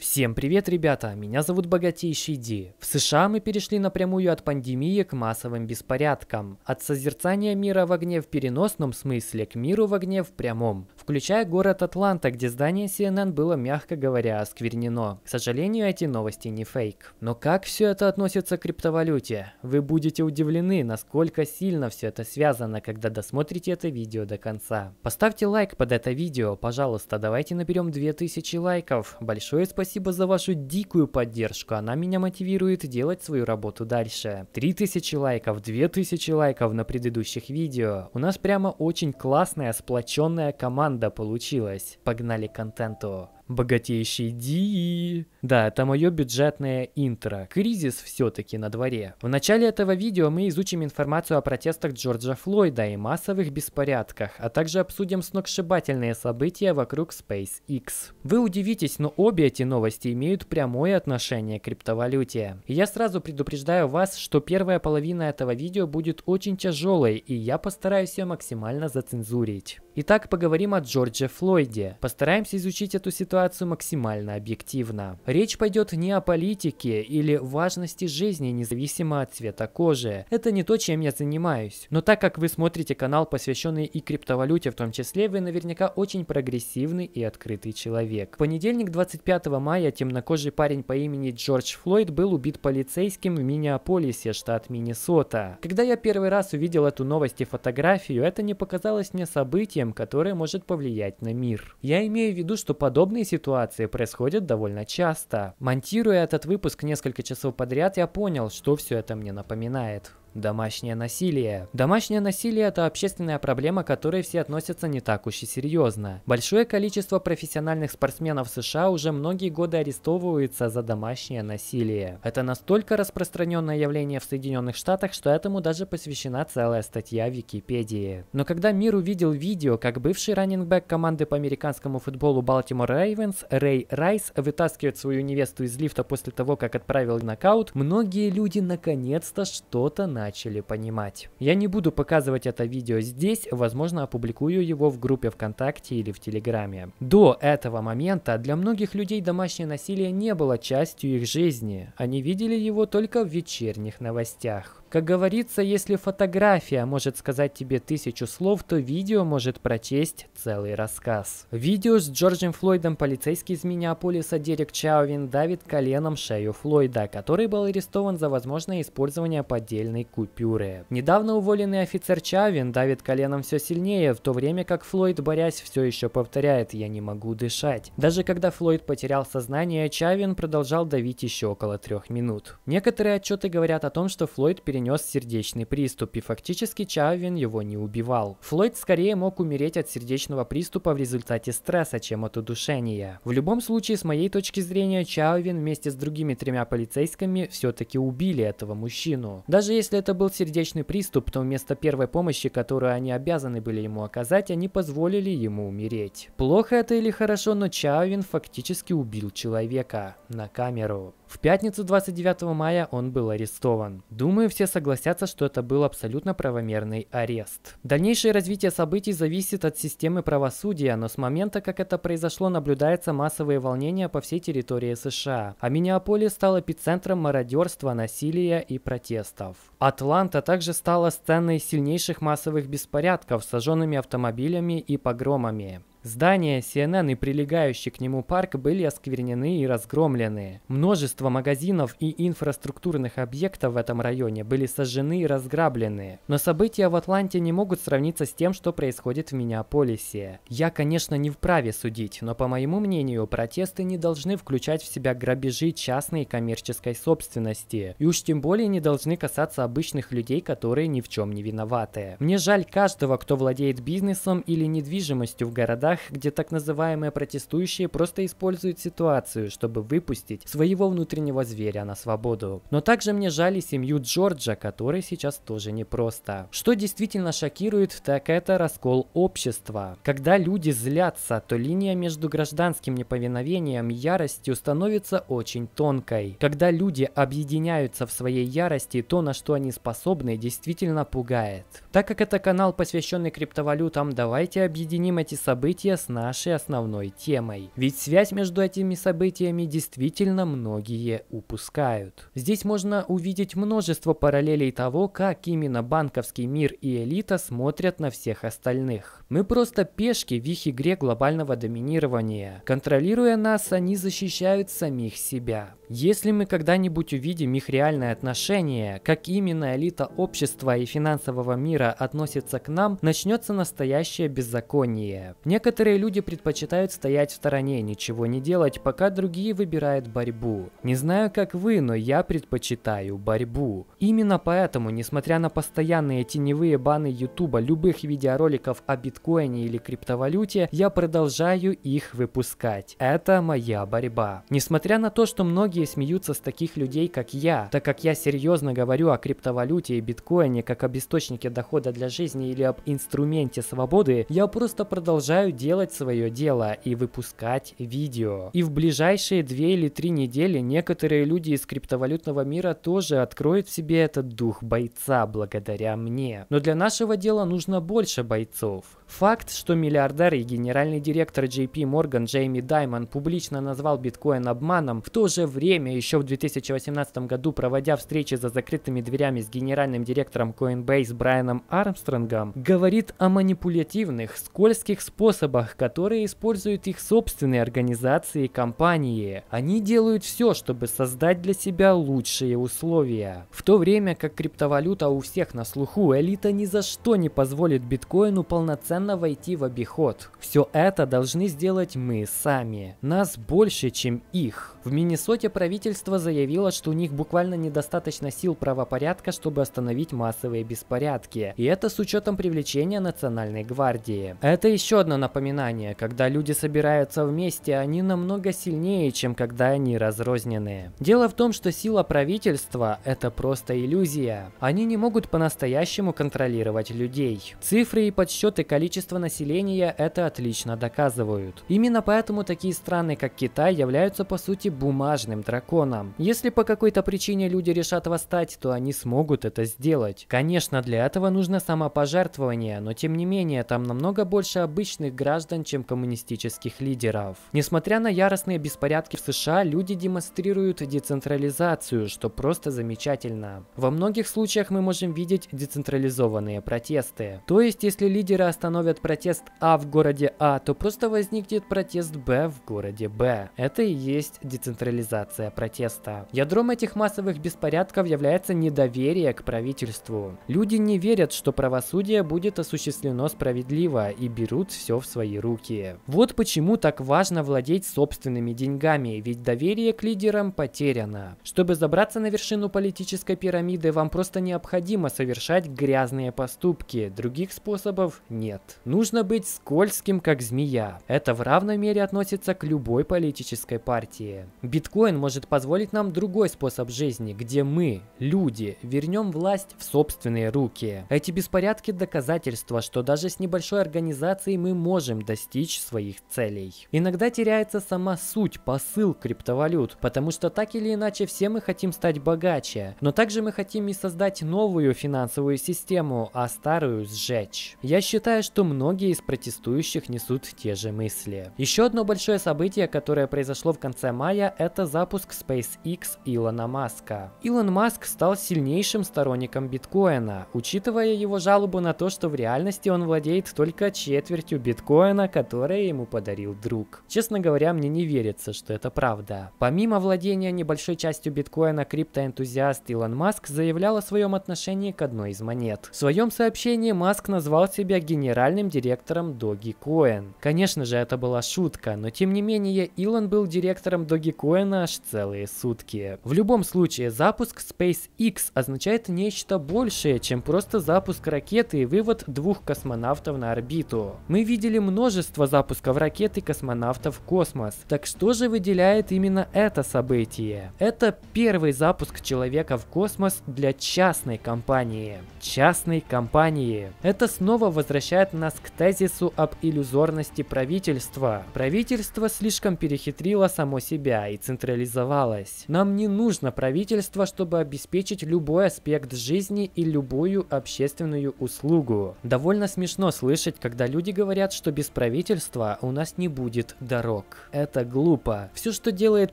Всем привет, ребята! Меня зовут Богатейший Ди. В США мы перешли напрямую от пандемии к массовым беспорядкам. От созерцания мира в огне в переносном смысле к миру в огне в прямом. Включая город Атланта, где здание CNN было, мягко говоря, осквернено. К сожалению, эти новости не фейк. Но как все это относится к криптовалюте? Вы будете удивлены, насколько сильно все это связано, когда досмотрите это видео до конца. Поставьте лайк под это видео, пожалуйста, давайте наберем 2000 лайков. Большое спасибо спасибо за вашу дикую поддержку, она меня мотивирует делать свою работу дальше. 3000 лайков, 2000 лайков на предыдущих видео. У нас прямо очень классная сплоченная команда получилась. Погнали к контенту богатейший Ди. Да, это мое бюджетное интро. Кризис все-таки на дворе. В начале этого видео мы изучим информацию о протестах Джорджа Флойда и массовых беспорядках, а также обсудим сногсшибательные события вокруг SpaceX. Вы удивитесь, но обе эти новости имеют прямое отношение к криптовалюте. И я сразу предупреждаю вас, что первая половина этого видео будет очень тяжелой, и я постараюсь ее максимально зацензурить. Итак, поговорим о Джордже Флойде. Постараемся изучить эту ситуацию максимально объективно. Речь пойдет не о политике или важности жизни, независимо от цвета кожи. Это не то, чем я занимаюсь. Но так как вы смотрите канал, посвященный и криптовалюте в том числе, вы наверняка очень прогрессивный и открытый человек. В понедельник 25 мая темнокожий парень по имени Джордж Флойд был убит полицейским в Миннеаполисе, штат Миннесота. Когда я первый раз увидел эту новость и фотографию, это не показалось мне событием, фактором, который может повлиять на мир. Я имею в виду, что подобные ситуации происходят довольно часто. Монтируя этот выпуск несколько часов подряд, я понял, что все это мне напоминает. Домашнее насилие. Домашнее насилие – это общественная проблема, к которой все относятся не так уж и серьезно. Большое количество профессиональных спортсменов США уже многие годы арестовываются за домашнее насилие. Это настолько распространенное явление в Соединенных Штатах, что этому даже посвящена целая статья в Википедии. Но когда мир увидел видео, как бывший раннингбэк команды по американскому футболу Балтимор Рейвенс Рэй Райс вытаскивает свою невесту из лифта после того, как отправил нокаут, многие люди наконец-то что-то на начали понимать. Я не буду показывать это видео здесь, возможно опубликую его в группе ВКонтакте или в Телеграме. До этого момента для многих людей домашнее насилие не было частью их жизни, они видели его только в вечерних новостях. Как говорится, если фотография может сказать тебе тысячу слов, то видео может прочесть целый рассказ. видео с Джорджем Флойдом полицейский из Миннеаполиса Дерек Чаувин давит коленом шею Флойда, который был арестован за возможное использование поддельной купюры. Недавно уволенный офицер Чаувин давит коленом все сильнее, в то время как Флойд, борясь, все еще повторяет «я не могу дышать». Даже когда Флойд потерял сознание, Чавин продолжал давить еще около трех минут. Некоторые отчеты говорят о том, что Флойд перенес перенес сердечный приступ, и фактически Чавин его не убивал. Флойд скорее мог умереть от сердечного приступа в результате стресса, чем от удушения. В любом случае, с моей точки зрения, Чавин вместе с другими тремя полицейскими все-таки убили этого мужчину. Даже если это был сердечный приступ, то вместо первой помощи, которую они обязаны были ему оказать, они позволили ему умереть. Плохо это или хорошо, но Чавин фактически убил человека на камеру. В пятницу 29 мая он был арестован. Думаю, все согласятся, что это был абсолютно правомерный арест. Дальнейшее развитие событий зависит от системы правосудия, но с момента, как это произошло, наблюдаются массовые волнения по всей территории США. А Миннеаполис стал эпицентром мародерства, насилия и протестов. Атланта также стала сценой сильнейших массовых беспорядков с сожженными автомобилями и погромами. Здания CNN и прилегающий к нему парк были осквернены и разгромлены. Множество магазинов и инфраструктурных объектов в этом районе были сожжены и разграблены. Но события в Атланте не могут сравниться с тем, что происходит в Миннеаполисе. Я, конечно, не вправе судить, но по моему мнению, протесты не должны включать в себя грабежи частной и коммерческой собственности. И уж тем более не должны касаться обычных людей, которые ни в чем не виноваты. Мне жаль каждого, кто владеет бизнесом или недвижимостью в городах, городах, где так называемые протестующие просто используют ситуацию, чтобы выпустить своего внутреннего зверя на свободу. Но также мне жаль семью Джорджа, который сейчас тоже непросто. Что действительно шокирует, так это раскол общества. Когда люди злятся, то линия между гражданским неповиновением и яростью становится очень тонкой. Когда люди объединяются в своей ярости, то, на что они способны, действительно пугает. Так как это канал, посвященный криптовалютам, давайте объединим эти события события с нашей основной темой. Ведь связь между этими событиями действительно многие упускают. Здесь можно увидеть множество параллелей того, как именно банковский мир и элита смотрят на всех остальных. Мы просто пешки в их игре глобального доминирования. Контролируя нас, они защищают самих себя. Если мы когда-нибудь увидим их реальное отношение, как именно элита общества и финансового мира относится к нам, начнется настоящее беззаконие. Некоторые Некоторые люди предпочитают стоять в стороне, ничего не делать, пока другие выбирают борьбу. Не знаю, как вы, но я предпочитаю борьбу. Именно поэтому, несмотря на постоянные теневые баны Ютуба любых видеороликов о биткоине или криптовалюте, я продолжаю их выпускать. Это моя борьба. Несмотря на то, что многие смеются с таких людей, как я, так как я серьезно говорю о криптовалюте и биткоине как об источнике дохода для жизни или об инструменте свободы, я просто продолжаю делать свое дело и выпускать видео. И в ближайшие две или три недели некоторые люди из криптовалютного мира тоже откроют в себе этот дух бойца благодаря мне. Но для нашего дела нужно больше бойцов. Факт, что миллиардер и генеральный директор JP Morgan Джейми Даймон публично назвал биткоин обманом, в то же время еще в 2018 году проводя встречи за закрытыми дверями с генеральным директором Coinbase Брайаном Армстронгом, говорит о манипулятивных, скользких способах способах, которые используют их собственные организации и компании. Они делают все, чтобы создать для себя лучшие условия. В то время как криптовалюта у всех на слуху, элита ни за что не позволит биткоину полноценно войти в обиход. Все это должны сделать мы сами. Нас больше, чем их. В Миннесоте правительство заявило, что у них буквально недостаточно сил правопорядка, чтобы остановить массовые беспорядки. И это с учетом привлечения Национальной гвардии. Это еще одно напоминание воспоминания. Когда люди собираются вместе, они намного сильнее, чем когда они разрозненные. Дело в том, что сила правительства – это просто иллюзия. Они не могут по-настоящему контролировать людей. Цифры и подсчеты количества населения это отлично доказывают. Именно поэтому такие страны, как Китай, являются по сути бумажным драконом. Если по какой-то причине люди решат восстать, то они смогут это сделать. Конечно, для этого нужно самопожертвование, но тем не менее, там намного больше обычных граждан граждан, чем коммунистических лидеров. Несмотря на яростные беспорядки в США, люди демонстрируют децентрализацию, что просто замечательно. Во многих случаях мы можем видеть децентрализованные протесты. То есть, если лидеры остановят протест А в городе А, то просто возникнет протест Б в городе Б. Это и есть децентрализация протеста. Ядром этих массовых беспорядков является недоверие к правительству. Люди не верят, что правосудие будет осуществлено справедливо и берут все в свои руки. Вот почему так важно владеть собственными деньгами, ведь доверие к лидерам потеряно. Чтобы забраться на вершину политической пирамиды, вам просто необходимо совершать грязные поступки, других способов нет. Нужно быть скользким, как змея. Это в равной мере относится к любой политической партии. Биткоин может позволить нам другой способ жизни, где мы, люди, вернем власть в собственные руки. Эти беспорядки доказательства, что даже с небольшой организацией мы можем можем достичь своих целей. Иногда теряется сама суть, посыл криптовалют, потому что так или иначе все мы хотим стать богаче, но также мы хотим и создать новую финансовую систему, а старую сжечь. Я считаю, что многие из протестующих несут те же мысли. Еще одно большое событие, которое произошло в конце мая, это запуск SpaceX Илона Маска. Илон Маск стал сильнейшим сторонником биткоина, учитывая его жалобу на то, что в реальности он владеет только четвертью биткоина биткоина, которые ему подарил друг. Честно говоря, мне не верится, что это правда. Помимо владения небольшой частью биткоина, криптоэнтузиаст Илон Маск заявлял о своем отношении к одной из монет. В своем сообщении Маск назвал себя генеральным директором Dogecoin. Конечно же, это была шутка, но тем не менее Илон был директором Dogecoin аж целые сутки. В любом случае, запуск SpaceX означает нечто большее, чем просто запуск ракеты и вывод двух космонавтов на орбиту. Мы видели множество запусков ракет и космонавтов в космос. Так что же выделяет именно это событие? Это первый запуск человека в космос для частной компании. Частной компании. Это снова возвращает нас к тезису об иллюзорности правительства. Правительство слишком перехитрило само себя и централизовалось. Нам не нужно правительство, чтобы обеспечить любой аспект жизни и любую общественную услугу. Довольно смешно слышать, когда люди говорят, что что без правительства у нас не будет дорог. Это глупо. Все, что делает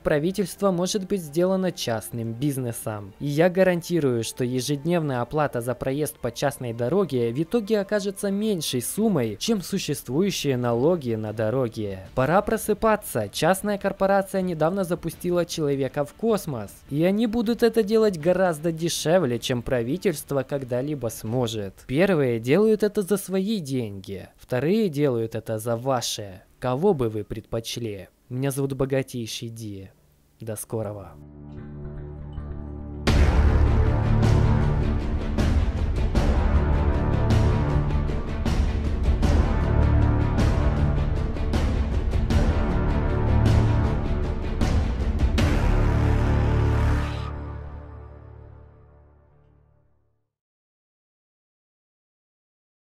правительство, может быть сделано частным бизнесом. И я гарантирую, что ежедневная оплата за проезд по частной дороге в итоге окажется меньшей суммой, чем существующие налоги на дороге. Пора просыпаться. Частная корпорация недавно запустила человека в космос. И они будут это делать гораздо дешевле, чем правительство когда-либо сможет. Первые делают это за свои деньги. Вторые делают сделают это за ваше. Кого бы вы предпочли? Меня зовут Богатейший Ди. До скорого.